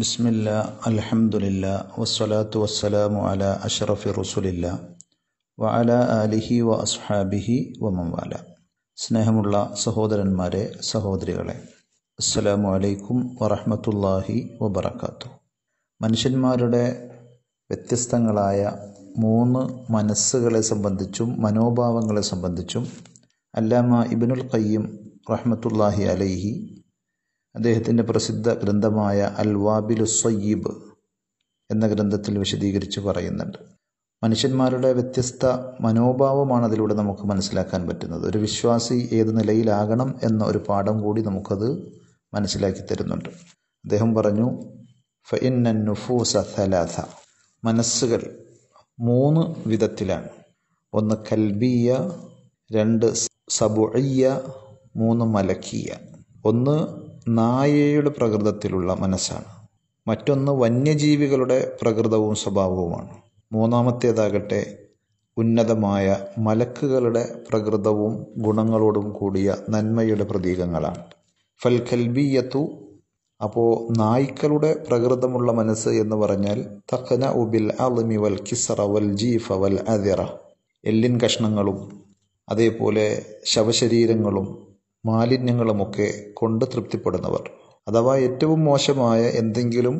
ബിസ്മില്ല അലഹമുല്ല വസ്സലാത്തു വസ്സലാമു അല അഷറഫി റസുലില്ല വ അല അലിഹി വ അസ്ഹാബിഹി വമംവാല സ്നേഹമുള്ള സഹോദരന്മാരെ സഹോദരികളെ അസ്സലാമു അലൈക്കും വറഹമത്തല്ലാഹി വബർക്കാത്തു മനുഷ്യന്മാരുടെ വ്യത്യസ്തങ്ങളായ മൂന്ന് മനസ്സുകളെ സംബന്ധിച്ചും മനോഭാവങ്ങളെ സംബന്ധിച്ചും അല്ലാമ ഇബിനുൽ കയ്യം റഹ്മത്തുല്ലാഹി അലൈഹി അദ്ദേഹത്തിൻ്റെ പ്രസിദ്ധ ഗ്രന്ഥമായ അൽ വാബിലു സയ്യീബ് എന്ന ഗ്രന്ഥത്തിൽ വിശദീകരിച്ച് പറയുന്നുണ്ട് മനുഷ്യന്മാരുടെ വ്യത്യസ്ത മനോഭാവമാണ് അതിലൂടെ നമുക്ക് മനസ്സിലാക്കാൻ പറ്റുന്നത് ഒരു വിശ്വാസി ഏത് നിലയിലാകണം എന്ന ഒരു പാഠം കൂടി നമുക്കത് മനസ്സിലാക്കി തരുന്നുണ്ട് അദ്ദേഹം പറഞ്ഞു ഫഇന്ന നുഫൂസ മനസ്സുകൾ മൂന്ന് വിധത്തിലാണ് ഒന്ന് കൽബിയ രണ്ട് സബുഅയ്യ മൂന്ന് മലക്കിയ ഒന്ന് നായയുടെ പ്രകൃതത്തിലുള്ള മനസ്സാണ് മറ്റൊന്ന് വന്യജീവികളുടെ പ്രകൃതവും സ്വഭാവവുമാണ് മൂന്നാമത്തേതാകട്ടെ ഉന്നതമായ മലക്കുകളുടെ പ്രകൃതവും ഗുണങ്ങളോടും കൂടിയ നന്മയുടെ പ്രതീകങ്ങളാണ് ഫൽഖൽബിയത്തു അപ്പോൾ നായ്ക്കളുടെ പ്രകൃതമുള്ള മനസ്സ് എന്ന് പറഞ്ഞാൽ തഖന ഉബിൽ അലമി വൽ കിസറ വൽ ജീഫ വൽ അതിറ എല്ലിൻ കഷ്ണങ്ങളും അതേപോലെ ശവശരീരങ്ങളും മാലിന്യങ്ങളുമൊക്കെ കൊണ്ട് തൃപ്തിപ്പെടുന്നവർ അഥവാ ഏറ്റവും മോശമായ എന്തെങ്കിലും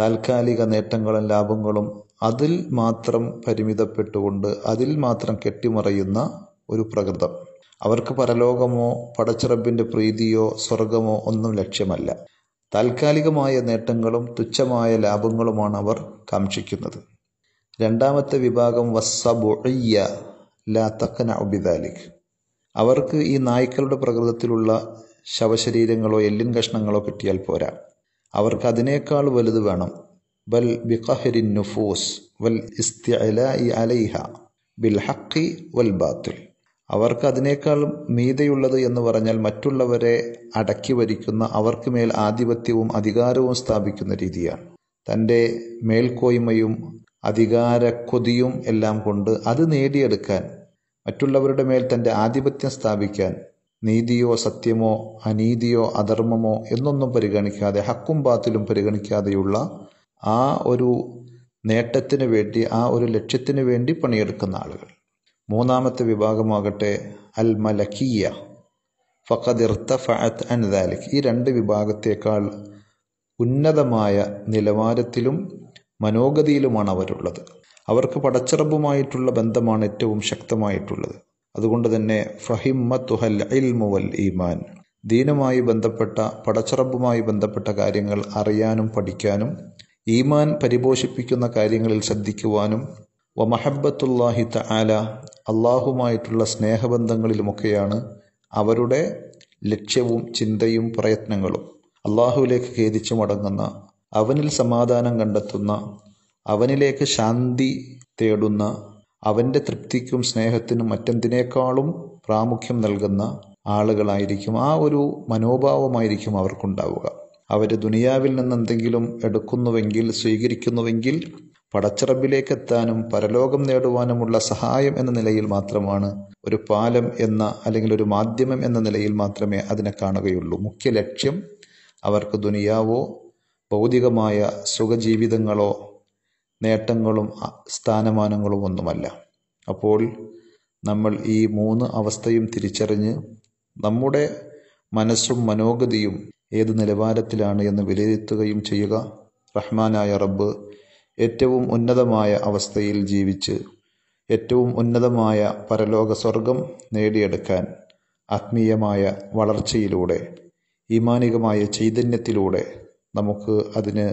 താൽക്കാലിക നേട്ടങ്ങളും ലാഭങ്ങളും അതിൽ മാത്രം പരിമിതപ്പെട്ടുകൊണ്ട് അതിൽ മാത്രം കെട്ടിമറയുന്ന ഒരു പ്രകൃതം അവർക്ക് പരലോകമോ പടച്ചിറപ്പിൻ്റെ പ്രീതിയോ സ്വർഗമോ ഒന്നും ലക്ഷ്യമല്ല താൽക്കാലികമായ നേട്ടങ്ങളും തുച്ഛമായ ലാഭങ്ങളുമാണ് അവർ കാക്ഷിക്കുന്നത് രണ്ടാമത്തെ വിഭാഗം വസ്സബുയ്യ ലാ തക്കന അവർക്ക് ഈ നായ്ക്കളുടെ പ്രകൃതത്തിലുള്ള ശവശരീരങ്ങളോ എല്ലിൻ കഷ്ണങ്ങളോ കിട്ടിയാൽ പോരാ അവർക്ക് അതിനേക്കാൾ വലുത് വേണം ബൽ ബിഖഹരിൻ നുഫൂസ് വൽ അലൈഹ ബിൽ ഹക്കി വൽ ബാത്തുൽ അവർക്ക് അതിനേക്കാൾ മീതയുള്ളത് എന്ന് പറഞ്ഞാൽ മറ്റുള്ളവരെ അടക്കി വരിക്കുന്ന അവർക്ക് മേൽ ആധിപത്യവും അധികാരവും സ്ഥാപിക്കുന്ന രീതിയാണ് തൻ്റെ മേൽക്കോയ്മയും കൊതിയും എല്ലാം കൊണ്ട് അത് നേടിയെടുക്കാൻ മറ്റുള്ളവരുടെ മേൽ തൻ്റെ ആധിപത്യം സ്ഥാപിക്കാൻ നീതിയോ സത്യമോ അനീതിയോ അധർമ്മമോ എന്നൊന്നും പരിഗണിക്കാതെ ഹക്കും ബാത്തിലും പരിഗണിക്കാതെയുള്ള ആ ഒരു നേട്ടത്തിന് വേണ്ടി ആ ഒരു ലക്ഷ്യത്തിന് വേണ്ടി പണിയെടുക്കുന്ന ആളുകൾ മൂന്നാമത്തെ വിഭാഗമാകട്ടെ അൽ മലക്കിയ ഫഖദിർത്ത ഫഅത്ത് അൻദാലിക് ഈ രണ്ട് വിഭാഗത്തേക്കാൾ ഉന്നതമായ നിലവാരത്തിലും മനോഗതിയിലുമാണ് അവരുള്ളത് അവർക്ക് പടച്ചിറബുമായിട്ടുള്ള ബന്ധമാണ് ഏറ്റവും ശക്തമായിട്ടുള്ളത് അതുകൊണ്ട് തന്നെ ഫഹിമ്മത്തുഹൽ ഇൽമുവൽ ഈമാൻ ദീനുമായി ബന്ധപ്പെട്ട പടച്ചിറബുമായി ബന്ധപ്പെട്ട കാര്യങ്ങൾ അറിയാനും പഠിക്കാനും ഈമാൻ പരിപോഷിപ്പിക്കുന്ന കാര്യങ്ങളിൽ ശ്രദ്ധിക്കുവാനും വ മഹബത്തുല്ലാഹി തആല അള്ളാഹുമായിട്ടുള്ള സ്നേഹബന്ധങ്ങളിലുമൊക്കെയാണ് അവരുടെ ലക്ഷ്യവും ചിന്തയും പ്രയത്നങ്ങളും അള്ളാഹുവിലേക്ക് ഖേദിച്ചു മടങ്ങുന്ന അവനിൽ സമാധാനം കണ്ടെത്തുന്ന അവനിലേക്ക് ശാന്തി തേടുന്ന അവൻ്റെ തൃപ്തിക്കും സ്നേഹത്തിനും മറ്റെന്തിനേക്കാളും പ്രാമുഖ്യം നൽകുന്ന ആളുകളായിരിക്കും ആ ഒരു മനോഭാവമായിരിക്കും അവർക്കുണ്ടാവുക അവർ ദുനിയാവിൽ നിന്ന് എന്തെങ്കിലും എടുക്കുന്നുവെങ്കിൽ സ്വീകരിക്കുന്നുവെങ്കിൽ പടച്ചിറമ്പിലേക്ക് എത്താനും പരലോകം നേടുവാനുമുള്ള സഹായം എന്ന നിലയിൽ മാത്രമാണ് ഒരു പാലം എന്ന അല്ലെങ്കിൽ ഒരു മാധ്യമം എന്ന നിലയിൽ മാത്രമേ അതിനെ കാണുകയുള്ളൂ മുഖ്യ ലക്ഷ്യം അവർക്ക് ദുനിയാവോ ഭൗതികമായ സുഖജീവിതങ്ങളോ നേട്ടങ്ങളും സ്ഥാനമാനങ്ങളും ഒന്നുമല്ല അപ്പോൾ നമ്മൾ ഈ മൂന്ന് അവസ്ഥയും തിരിച്ചറിഞ്ഞ് നമ്മുടെ മനസ്സും മനോഗതിയും ഏത് നിലവാരത്തിലാണ് എന്ന് വിലയിരുത്തുകയും ചെയ്യുക റഹ്മാനായ റബ്ബ് ഏറ്റവും ഉന്നതമായ അവസ്ഥയിൽ ജീവിച്ച് ഏറ്റവും ഉന്നതമായ പരലോക സ്വർഗം നേടിയെടുക്കാൻ ആത്മീയമായ വളർച്ചയിലൂടെ ഈമാനികമായ ചൈതന്യത്തിലൂടെ നമുക്ക് അതിന്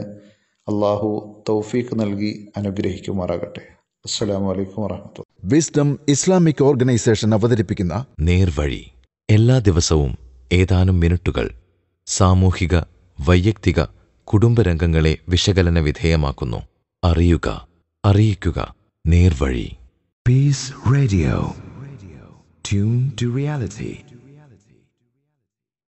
അള്ളാഹു തൗഫീഖ് നൽകി അനുഗ്രഹിക്കുമാറാകട്ടെ അസ്സാം വാഹത്തു വിസ്ഡം ഇസ്ലാമിക് ഓർഗനൈസേഷൻ അവതരിപ്പിക്കുന്ന നേർവഴി എല്ലാ ദിവസവും ഏതാനും മിനിറ്റുകൾ സാമൂഹിക വൈയക്തിക കുടുംബരംഗങ്ങളെ വിശകലന വിധേയമാക്കുന്നു അറിയുക അറിയിക്കുക നേർവഴി peace radio tune to reality